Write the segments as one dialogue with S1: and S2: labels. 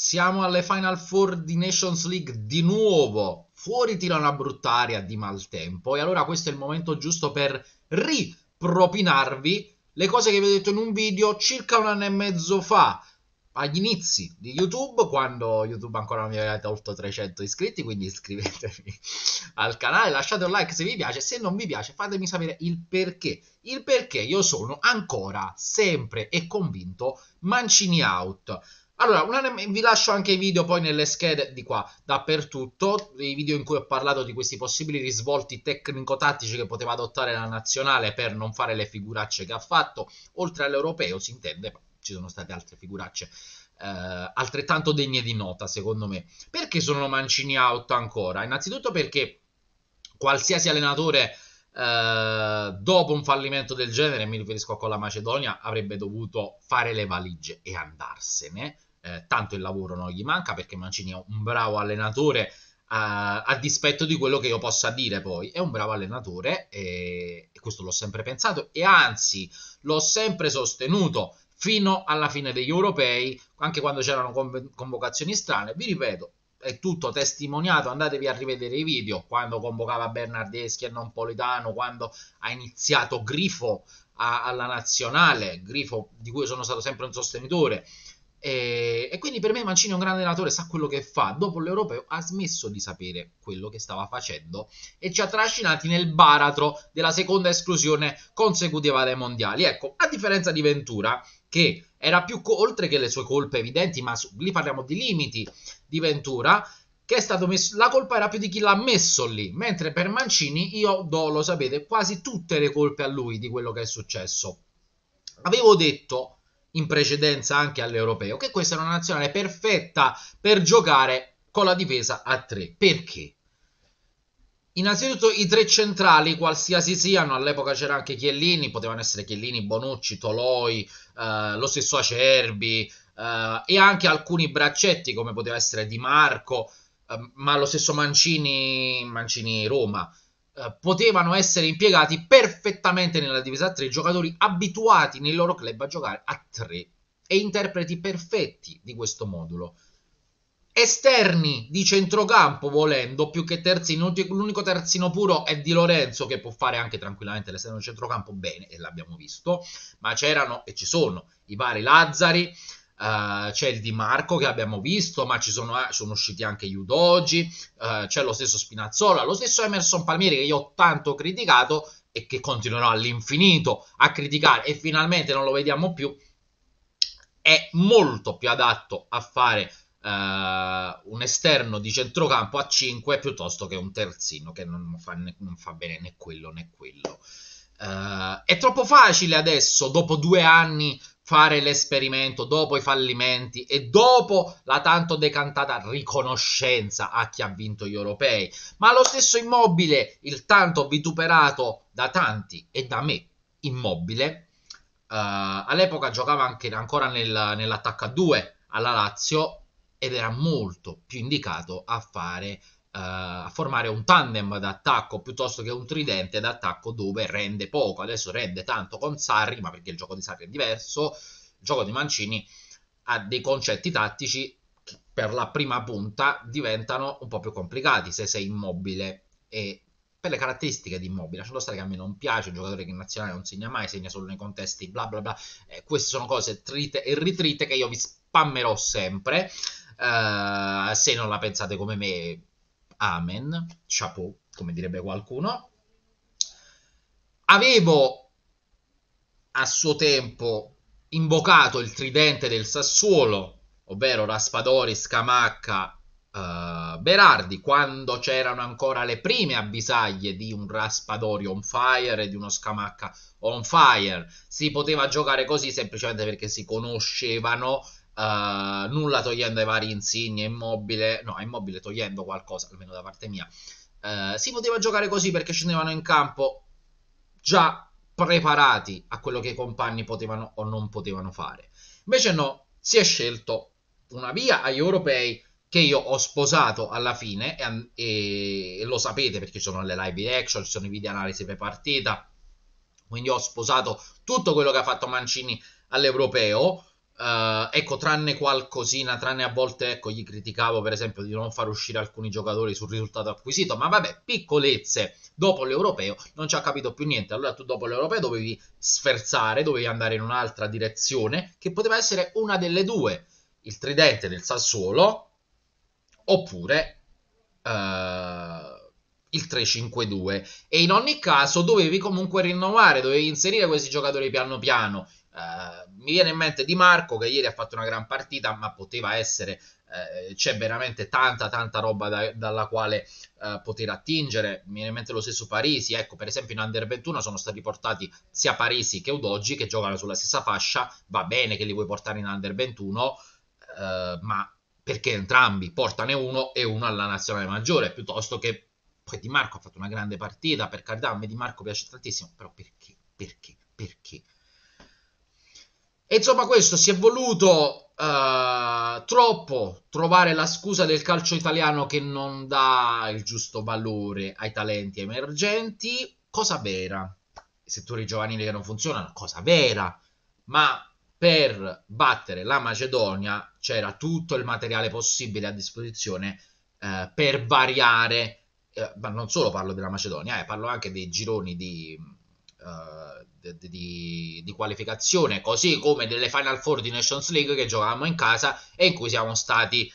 S1: siamo alle Final Four di Nations League di nuovo. Fuori tira una brutta aria di maltempo e allora questo è il momento giusto per ripropinarvi le cose che vi ho detto in un video circa un anno e mezzo fa agli inizi di YouTube, quando YouTube ancora non mi aveva tolto 300 iscritti, quindi iscrivetevi al canale, lasciate un like se vi piace, se non vi piace fatemi sapere il perché. Il perché io sono ancora, sempre e convinto, Mancini out. Allora, anime, vi lascio anche i video poi nelle schede di qua, dappertutto, i video in cui ho parlato di questi possibili risvolti tecnico-tattici che poteva adottare la nazionale per non fare le figuracce che ha fatto, oltre all'europeo si intende, ci sono state altre figuracce eh, altrettanto degne di nota secondo me. Perché sono Mancini out ancora? Innanzitutto perché qualsiasi allenatore eh, dopo un fallimento del genere, mi riferisco a con la Macedonia, avrebbe dovuto fare le valigie e andarsene eh, tanto il lavoro non gli manca perché Mancini è un bravo allenatore a, eh, a, dispetto di quello che io possa dire poi è un bravo allenatore e, e questo l'ho sempre pensato e anzi l'ho sempre sostenuto fino alla fine degli europei anche quando c'erano convocazioni strane vi ripeto è tutto testimoniato, andatevi a rivedere i video quando convocava Bernardeschi e non Politano, quando ha iniziato Grifo a, alla nazionale, Grifo di cui sono stato sempre un sostenitore, e, e, quindi per me Mancini è un grande allenatore, sa quello che fa. Dopo l'Europeo ha smesso di sapere quello che stava facendo e ci ha trascinati nel baratro della seconda esclusione consecutiva dai mondiali. Ecco, a differenza di Ventura, che era più co- oltre che le sue colpe evidenti, ma su- lì parliamo di limiti di Ventura. Che è stato messo, la colpa era più di chi l'ha messo lì, mentre per Mancini io do, lo sapete, quasi tutte le colpe a lui di quello che è successo. Avevo detto in precedenza anche all'europeo, che questa era una nazionale perfetta per giocare con la difesa a tre. Perché? Innanzitutto i tre centrali, qualsiasi siano, all'epoca c'era anche Chiellini, potevano essere Chiellini, Bonucci, Toloi, eh, lo stesso Acerbi eh, e anche alcuni braccetti come poteva essere Di Marco, eh, ma lo stesso Mancini, Mancini Roma. Eh, potevano essere impiegati perfettamente nella difesa a 3 giocatori abituati nel loro club a giocare a 3 e interpreti perfetti di questo modulo. Esterni di centrocampo volendo, più che terzino, l'unico terzino puro è Di Lorenzo che può fare anche tranquillamente l'esterno di centrocampo bene, e l'abbiamo visto, ma c'erano e ci sono i vari Lazzari, Uh, c'è il Di Marco che abbiamo visto, ma ci sono, eh, sono usciti anche gli Udogi, uh, eh, c'è lo stesso Spinazzola, lo stesso Emerson Palmieri che io ho tanto criticato e che continuerò all'infinito a criticare e finalmente non lo vediamo più, è molto più adatto a fare uh, un esterno di centrocampo a 5 piuttosto che un terzino che non fa, né, non fa bene né quello né quello. Uh, è troppo facile adesso, dopo due anni, fare l'esperimento dopo i fallimenti e dopo la tanto decantata riconoscenza a chi ha vinto gli europei, ma lo stesso Immobile, il tanto vituperato da tanti e da me, Immobile, uh, all'epoca giocava anche, ancora nel, nell'attacco 2 alla Lazio ed era molto più indicato a fare eh, a formare un tandem d'attacco piuttosto che un tridente d'attacco dove rende poco. Adesso rende tanto con Sarri, ma perché il gioco di Sarri è diverso. Il gioco di Mancini ha dei concetti tattici che per la prima punta diventano un po' più complicati se sei immobile e per le caratteristiche di immobile, lasciando stare che a me non piace, il giocatore che in nazionale non segna mai, segna solo nei contesti bla bla bla, eh, queste sono cose trite e ritrite che io vi spammerò sempre, uh, se non la pensate come me Amen, chapeau, come direbbe qualcuno. Avevo a suo tempo invocato il tridente del Sassuolo, ovvero Raspadori, Scamacca, eh, Berardi, quando c'erano ancora le prime avvisaglie di un Raspadori on fire e di uno Scamacca on fire. Si poteva giocare così semplicemente perché si conoscevano Uh, nulla togliendo ai vari insigni, immobile, no, immobile togliendo qualcosa, almeno da parte mia. Uh, si poteva giocare così perché scendevano in campo già preparati a quello che i compagni potevano o non potevano fare. Invece no, si è scelto una via agli europei che io ho sposato alla fine e, e, e lo sapete perché ci sono le live reaction, ci sono i video analisi per partita, quindi ho sposato tutto quello che ha fatto Mancini all'europeo Uh, ecco, tranne qualcosina, tranne a volte, ecco, gli criticavo per esempio di non far uscire alcuni giocatori sul risultato acquisito, ma vabbè, piccolezze. Dopo l'europeo non ci ha capito più niente. Allora tu dopo l'europeo dovevi sferzare, dovevi andare in un'altra direzione, che poteva essere una delle due, il tridente del Sassuolo oppure uh, il 3-5-2. E in ogni caso dovevi comunque rinnovare, dovevi inserire questi giocatori piano piano eh, mi viene in mente Di Marco che ieri ha fatto una gran partita, ma poteva essere, uh, c'è veramente tanta tanta roba da, dalla quale uh, poter attingere. Mi viene in mente lo stesso Parisi, ecco per esempio in Under 21 sono stati portati sia Parisi che Udoggi che giocano sulla stessa fascia, va bene che li vuoi portare in Under 21, ma perché entrambi portane uno e uno alla nazionale maggiore, piuttosto che poi Di Marco ha fatto una grande partita, per carità, a me Di Marco piace tantissimo, però perché? Perché? Perché? E insomma questo si è voluto eh, troppo trovare la scusa del calcio italiano che non dà il giusto valore ai talenti emergenti, cosa vera. I settori giovanili che non funzionano, cosa vera. Ma per battere la Macedonia c'era tutto il materiale possibile a disposizione eh, per variare, eh, ma non solo parlo della Macedonia, eh, parlo anche dei gironi di eh, di, di, di, qualificazione, così come delle Final Four di Nations League che giocavamo in casa e in cui siamo stati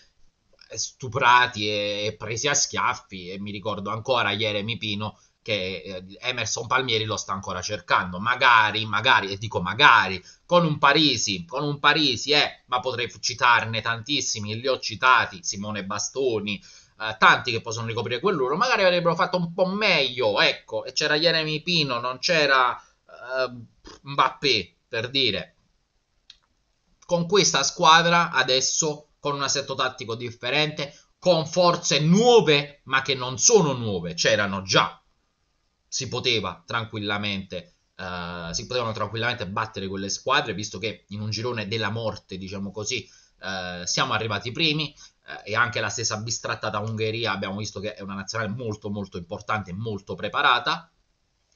S1: stuprati e, e presi a schiaffi. E mi ricordo ancora ieri Pino che eh, Emerson Palmieri lo sta ancora cercando. Magari, magari, e dico magari, con un Parisi, con un Parisi, eh, ma potrei citarne tantissimi, li ho citati, Simone Bastoni, eh, tanti che possono ricoprire quel ruolo, magari avrebbero fatto un po' meglio, ecco, e c'era Jeremy Pino, non c'era eh, Mbappé, per dire. Con questa squadra adesso, con un assetto tattico differente, con forze nuove, ma che non sono nuove, c'erano già, si poteva tranquillamente Uh, si potevano tranquillamente battere quelle squadre, visto che in un girone della morte, diciamo così, eh, siamo arrivati primi eh, e anche la stessa bistrattata Ungheria abbiamo visto che è una nazionale molto molto importante e molto preparata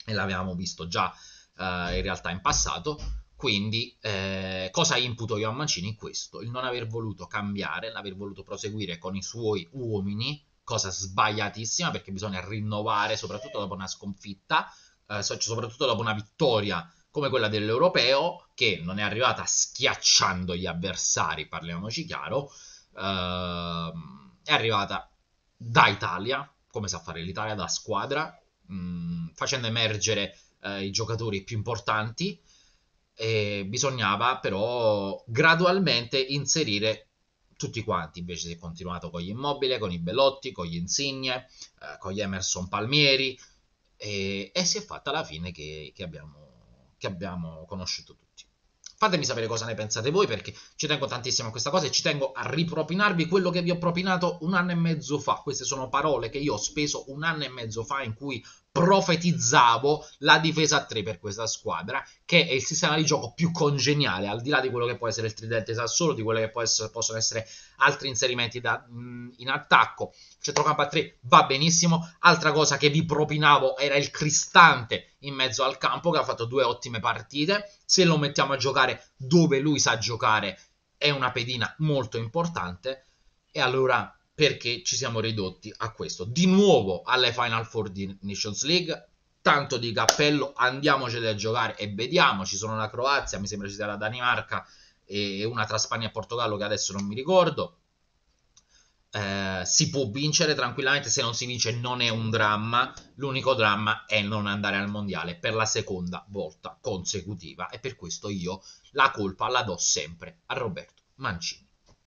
S1: e l'avevamo visto già eh, in realtà in passato quindi eh, cosa imputo io a Mancini questo? Il non aver voluto cambiare, l'aver voluto proseguire con i suoi uomini, cosa sbagliatissima perché bisogna rinnovare soprattutto dopo una sconfitta, eh, soprattutto dopo una vittoria come quella dell'europeo, che non è arrivata schiacciando gli avversari, parliamoci chiaro, ehm, è arrivata da Italia, come sa fare l'Italia da squadra, mh, mm, facendo emergere eh, i giocatori più importanti, e bisognava però gradualmente inserire tutti quanti invece si è continuato con gli Immobile, con i Bellotti, con gli Insigne, eh, con gli Emerson Palmieri e, e, si è fatta la fine che, che abbiamo che abbiamo conosciuto tutti. Fatemi sapere cosa ne pensate voi perché ci tengo tantissimo a questa cosa e ci tengo a ripropinarvi quello che vi ho propinato un anno e mezzo fa. Queste sono parole che io ho speso un anno e mezzo fa in cui profetizzavo la difesa a 3 per questa squadra, che è il sistema di gioco più congeniale, al di là di quello che può essere il tridente Sassuolo, di quello che essere, possono essere altri inserimenti da, mh, in attacco. Centrocampo a 3 va benissimo. Altra cosa che vi propinavo era il cristante in mezzo al campo, che ha fatto due ottime partite. Se lo mettiamo a giocare dove lui sa giocare, è una pedina molto importante. E allora perché ci siamo ridotti a questo. Di nuovo alle Final Four di Nations League, tanto di cappello, andiamocene a giocare e vediamo, ci sono la Croazia, mi sembra ci sia la Danimarca e una tra Spagna e Portogallo che adesso non mi ricordo. Eh, si può vincere tranquillamente, se non si vince non è un dramma, l'unico dramma è non andare al mondiale per la seconda volta consecutiva e per questo io la colpa la do sempre a Roberto Mancini.